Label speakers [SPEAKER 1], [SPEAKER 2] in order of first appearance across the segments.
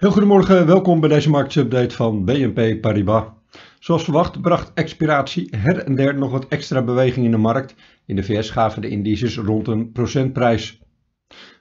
[SPEAKER 1] Heel goedemorgen, welkom bij deze marktupdate van BNP Paribas. Zoals verwacht bracht expiratie her en der nog wat extra beweging in de markt. In de VS gaven de indices rond een procentprijs.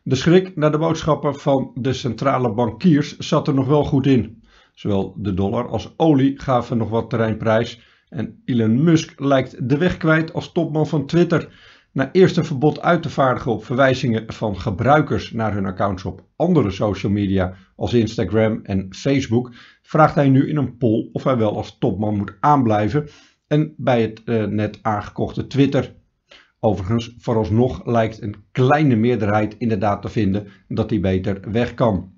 [SPEAKER 1] De schrik naar de boodschappen van de centrale bankiers zat er nog wel goed in. Zowel de dollar als olie gaven nog wat terreinprijs. En Elon Musk lijkt de weg kwijt als topman van Twitter. Na eerst een verbod uit te vaardigen op verwijzingen van gebruikers naar hun accounts op andere social media als Instagram en Facebook, vraagt hij nu in een poll of hij wel als topman moet aanblijven en bij het eh, net aangekochte Twitter. Overigens, vooralsnog lijkt een kleine meerderheid inderdaad te vinden dat hij beter weg kan.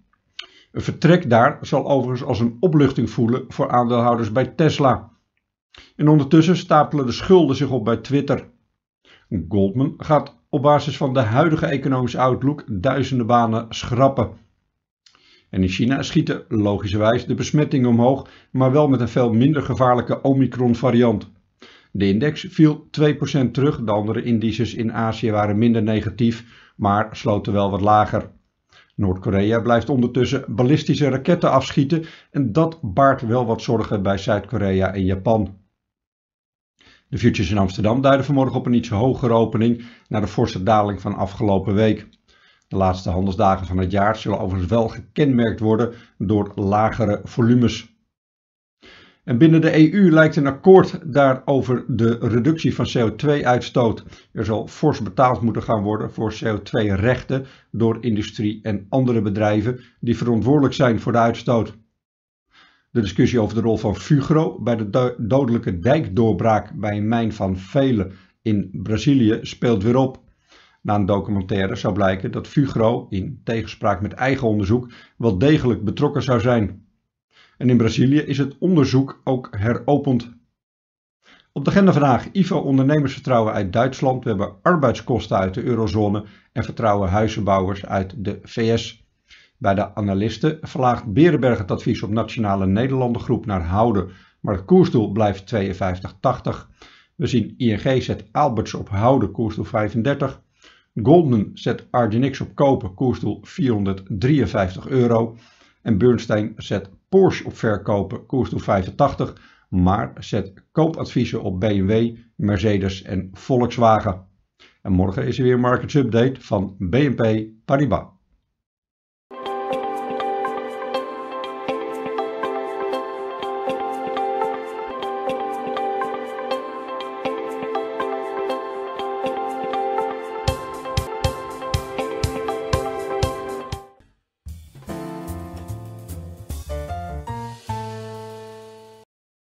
[SPEAKER 1] Een vertrek daar zal overigens als een opluchting voelen voor aandeelhouders bij Tesla. En ondertussen stapelen de schulden zich op bij Twitter. Goldman gaat op basis van de huidige economische outlook duizenden banen schrappen. En in China schieten logischerwijs de besmettingen omhoog, maar wel met een veel minder gevaarlijke Omicron-variant. De index viel 2% terug, de andere indices in Azië waren minder negatief, maar sloten wel wat lager. Noord-Korea blijft ondertussen ballistische raketten afschieten en dat baart wel wat zorgen bij Zuid-Korea en Japan. De futures in Amsterdam duiden vanmorgen op een iets hogere opening na de forse daling van afgelopen week. De laatste handelsdagen van het jaar zullen overigens wel gekenmerkt worden door lagere volumes. En binnen de EU lijkt een akkoord daarover de reductie van CO2-uitstoot. Er zal fors betaald moeten gaan worden voor CO2-rechten door industrie en andere bedrijven die verantwoordelijk zijn voor de uitstoot. De discussie over de rol van Fugro bij de dodelijke dijkdoorbraak bij een mijn van Velen in Brazilië speelt weer op. Na een documentaire zou blijken dat Fugro, in tegenspraak met eigen onderzoek, wel degelijk betrokken zou zijn. En in Brazilië is het onderzoek ook heropend. Op de agenda vandaag IVO ondernemersvertrouwen uit Duitsland. We hebben arbeidskosten uit de eurozone en vertrouwen huizenbouwers uit de VS. Bij de analisten verlaagt Berenberg het advies op nationale groep naar houden, maar het koersdoel blijft 52,80. We zien ING zet Alberts op houden, koersdoel 35. Goldman zet Ardenix op kopen, koersdoel 453 euro. En Bernstein zet Porsche op verkopen, koersdoel 85, maar zet koopadviezen op BMW, Mercedes en Volkswagen. En morgen is er weer een markets update van BNP Paribas.